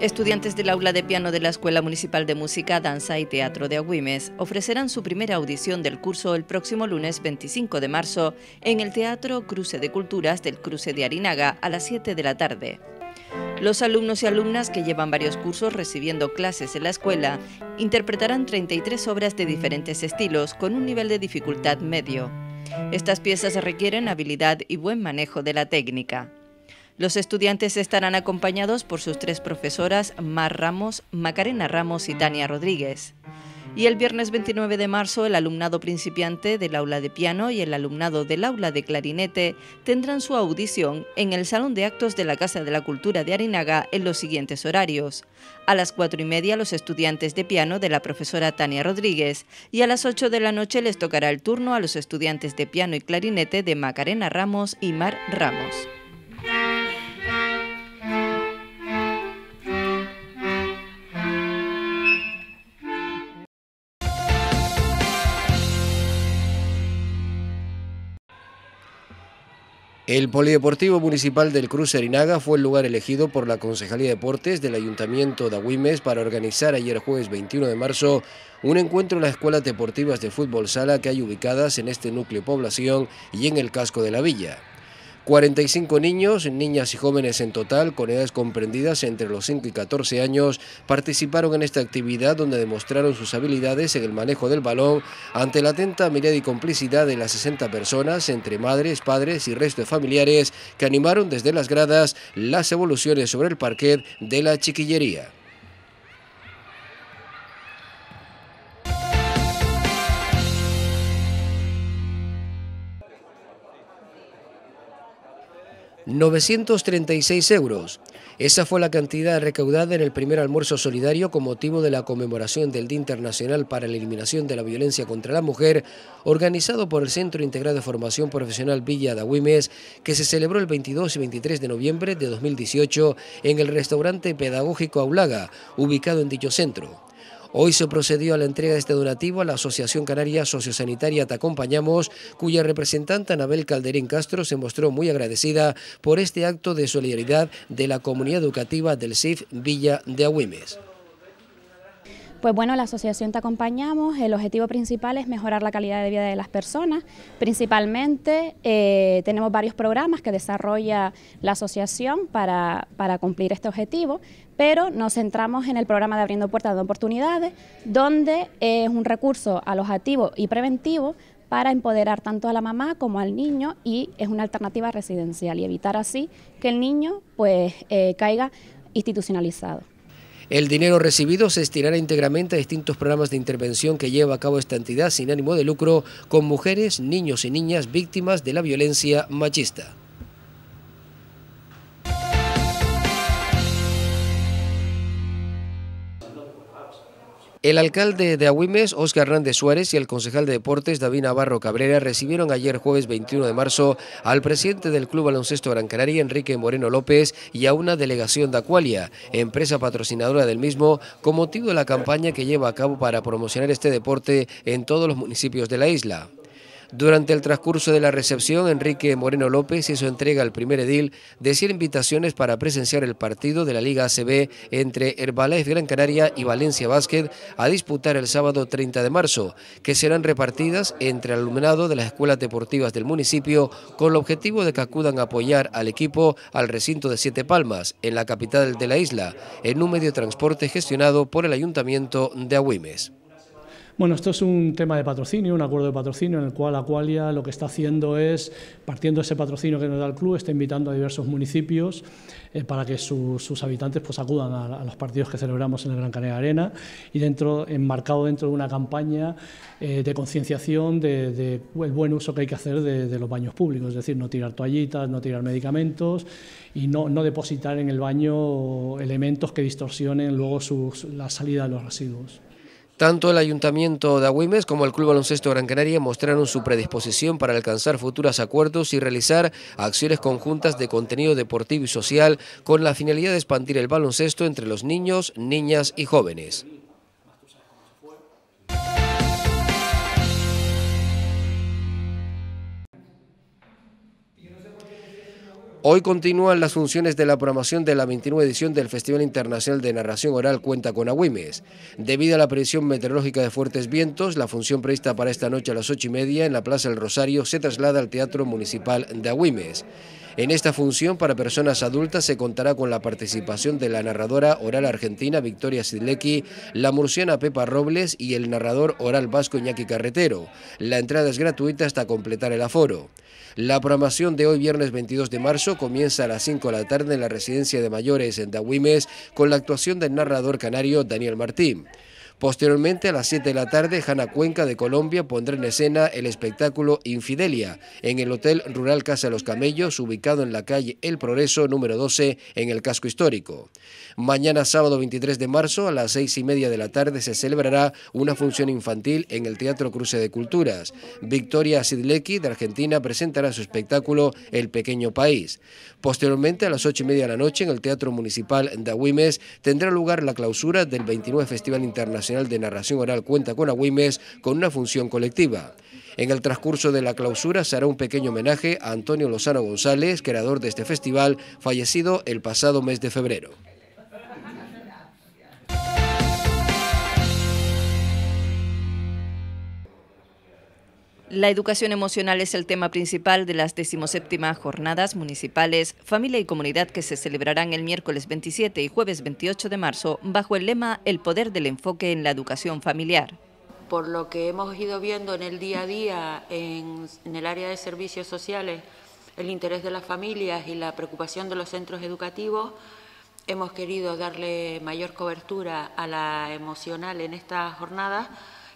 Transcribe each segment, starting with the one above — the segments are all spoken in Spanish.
Estudiantes del aula de piano de la Escuela Municipal de Música, Danza y Teatro de Agüimes ofrecerán su primera audición del curso el próximo lunes 25 de marzo en el Teatro Cruce de Culturas del Cruce de Arinaga a las 7 de la tarde. Los alumnos y alumnas que llevan varios cursos recibiendo clases en la escuela interpretarán 33 obras de diferentes estilos con un nivel de dificultad medio. Estas piezas requieren habilidad y buen manejo de la técnica. Los estudiantes estarán acompañados por sus tres profesoras, Mar Ramos, Macarena Ramos y Tania Rodríguez. Y el viernes 29 de marzo, el alumnado principiante del aula de piano y el alumnado del aula de clarinete tendrán su audición en el Salón de Actos de la Casa de la Cultura de Arinaga en los siguientes horarios. A las 4 y media, los estudiantes de piano de la profesora Tania Rodríguez y a las 8 de la noche les tocará el turno a los estudiantes de piano y clarinete de Macarena Ramos y Mar Ramos. El Polideportivo Municipal del Cruz Arinaga fue el lugar elegido por la Concejalía de Deportes del Ayuntamiento de Agüimes para organizar ayer jueves 21 de marzo un encuentro en las escuelas deportivas de fútbol sala que hay ubicadas en este núcleo población y en el casco de la villa. 45 niños, niñas y jóvenes en total, con edades comprendidas entre los 5 y 14 años, participaron en esta actividad donde demostraron sus habilidades en el manejo del balón ante la atenta mirada y complicidad de las 60 personas, entre madres, padres y resto de familiares, que animaron desde las gradas las evoluciones sobre el parquet de la chiquillería. 936 euros. Esa fue la cantidad recaudada en el primer almuerzo solidario con motivo de la conmemoración del Día Internacional para la Eliminación de la Violencia contra la Mujer, organizado por el Centro Integrado de Formación Profesional Villa Dawimes, que se celebró el 22 y 23 de noviembre de 2018 en el restaurante pedagógico Aulaga, ubicado en dicho centro. Hoy se procedió a la entrega de este donativo a la Asociación Canaria Sociosanitaria Te Acompañamos, cuya representante Anabel Calderín Castro se mostró muy agradecida por este acto de solidaridad de la comunidad educativa del CIF Villa de Agüimes. Pues bueno, la asociación Te Acompañamos, el objetivo principal es mejorar la calidad de vida de las personas. Principalmente eh, tenemos varios programas que desarrolla la asociación para, cumplir este objetivo, pero nos centramos en el programa de Abriendo Puertas de Oportunidades, donde es un recurso alojativo y preventivo para empoderar tanto a la mamá como al niño y es una alternativa residencial y evitar así que el niño pues eh, caiga institucionalizado. El dinero recibido se estirará íntegramente a distintos programas de intervención que lleva a cabo esta entidad sin ánimo de lucro con mujeres, niños y niñas víctimas de la violencia machista. El alcalde de Agüimes, Óscar Hernández Suárez, y el concejal de Deportes, David Navarro Cabrera, recibieron ayer jueves 21 de marzo al presidente del Club Baloncesto Gran Canaria, Enrique Moreno López, y a una delegación de Acualia, empresa patrocinadora del mismo, con motivo de la campaña que lleva a cabo para promocionar este deporte en todos los municipios de la isla. Durante el transcurso de la recepción, Enrique Moreno López hizo entrega al primer edil de 100 invitaciones para presenciar el partido de la Liga ACB entre Herbalife Gran Canaria y Valencia Basket a disputar el sábado 30 de marzo, que serán repartidas entre el alumnado de las escuelas deportivas del municipio con el objetivo de que acudan a apoyar al equipo al recinto de Siete Palmas, en la capital de la isla, en un medio de transporte gestionado por el Ayuntamiento de Agüimes. Bueno, esto es un tema de patrocinio, un acuerdo de patrocinio en el cual Aqualia lo que está haciendo es, partiendo ese patrocinio que nos da el club, está invitando a diversos municipios eh, para que sus habitantes pues, acudan a, los partidos que celebramos en el Gran Canaria Arena y dentro, enmarcado dentro de una campaña eh, de concienciación del de, el buen uso que hay que hacer de, los baños públicos, es decir, no tirar toallitas, no tirar medicamentos y no, depositar en el baño elementos que distorsionen luego la salida de los residuos. Tanto el Ayuntamiento de Agüimes como el Club Baloncesto Gran Canaria mostraron su predisposición para alcanzar futuros acuerdos y realizar acciones conjuntas de contenido deportivo y social con la finalidad de expandir el baloncesto entre los niños, niñas y jóvenes. Hoy continúan las funciones de la programación de la 29 edición del Festival Internacional de Narración Oral Cuenta con Agüimes. Debido a la presión meteorológica de fuertes vientos, la función prevista para esta noche a las 8 y media en la Plaza del Rosario se traslada al Teatro Municipal de Agüimes. En esta función para personas adultas se contará con la participación de la narradora oral argentina Victoria Sidlecki, la murciana Pepa Robles y el narrador oral vasco Iñaki Carretero. La entrada es gratuita hasta completar el aforo. La programación de hoy viernes 22 de marzo comienza a las 5 de la tarde en la residencia de mayores en Dahuimes con la actuación del narrador canario Daniel Martín. Posteriormente, a las 7 de la tarde, Jana Cuenca de Colombia pondrá en escena el espectáculo Infidelia en el Hotel Rural Casa de los Camellos, ubicado en la calle El Progreso, número 12, en el casco histórico. Mañana, sábado 23 de marzo, a las 6 y media de la tarde, se celebrará una función infantil en el Teatro Cruce de Culturas. Victoria Sidlecki, de Argentina, presentará su espectáculo El Pequeño País. Posteriormente, a las 8 y media de la noche, en el Teatro Municipal de Agüimes, tendrá lugar la clausura del 29 Festival Internacional de Narración Oral cuenta con Agüimes con una función colectiva. En el transcurso de la clausura se hará un pequeño homenaje a Antonio Lozano González, creador de este festival, fallecido el pasado mes de febrero. La educación emocional es el tema principal de las 17 Jornadas Municipales Familia y Comunidad que se celebrarán el miércoles 27 y jueves 28 de marzo bajo el lema El poder del enfoque en la educación familiar. Por lo que hemos ido viendo en el día a día en, en el área de servicios sociales, el interés de las familias y la preocupación de los centros educativos, hemos querido darle mayor cobertura a la emocional en estas jornadas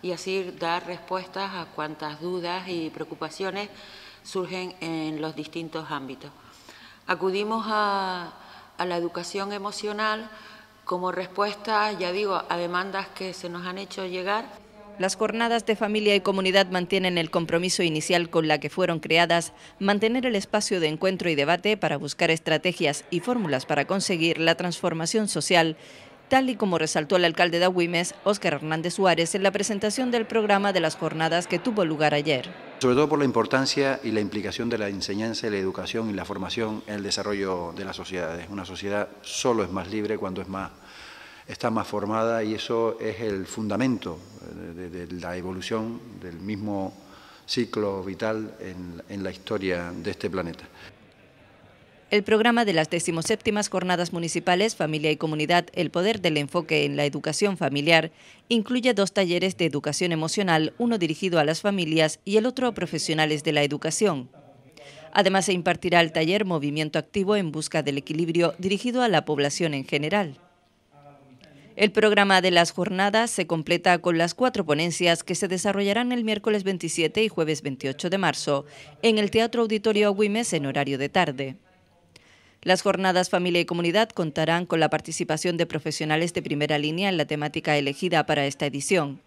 y así dar respuestas a cuantas dudas y preocupaciones surgen en los distintos ámbitos. Acudimos a, la educación emocional como respuesta, ya digo, a demandas que se nos han hecho llegar. Las jornadas de familia y comunidad mantienen el compromiso inicial con la que fueron creadas, mantener el espacio de encuentro y debate para buscar estrategias y fórmulas para conseguir la transformación social tal y como resaltó el alcalde de Agüimes, Óscar Hernández Suárez, en la presentación del programa de las jornadas que tuvo lugar ayer. Sobre todo por la importancia y la implicación de la enseñanza, la educación y la formación en el desarrollo de las sociedades. Una sociedad solo es más libre cuando es más, está más formada y eso es el fundamento eh, de, la evolución del mismo ciclo vital en la historia de este planeta el programa de las 17 Jornadas Municipales Familia y Comunidad El Poder del Enfoque en la Educación Familiar incluye dos talleres de educación emocional, uno dirigido a las familias y el otro a profesionales de la educación. Además, se impartirá el taller Movimiento Activo en Busca del Equilibrio dirigido a la población en general. El programa de las jornadas se completa con las cuatro ponencias que se desarrollarán el miércoles 27 y jueves 28 de marzo en el Teatro Auditorio Güimes en horario de tarde. Las jornadas Familia y Comunidad contarán con la participación de profesionales de primera línea en la temática elegida para esta edición.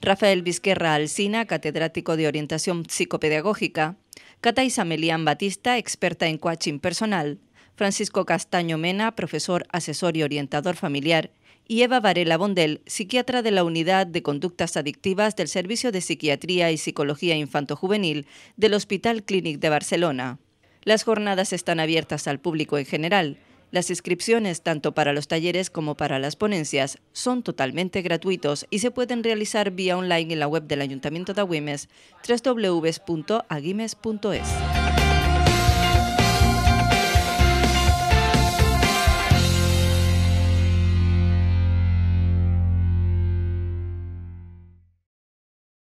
Rafael Vizquerra Alsina, catedrático de Orientación Psicopedagógica, Cata Isamelian Batista, experta en coaching personal, Francisco Castaño Mena, profesor asesor y orientador familiar, y Eva Varela Bondel, psiquiatra de la Unidad de Conductas Adictivas del Servicio de Psiquiatría y Psicología Juvenil del Hospital Clínic de Barcelona. Las jornadas están abiertas al público en general. Las inscripciones, tanto para los talleres como para las ponencias, son totalmente gratuitos y se pueden realizar vía online en la web del Ayuntamiento de Agüimes, www.aguimes.es.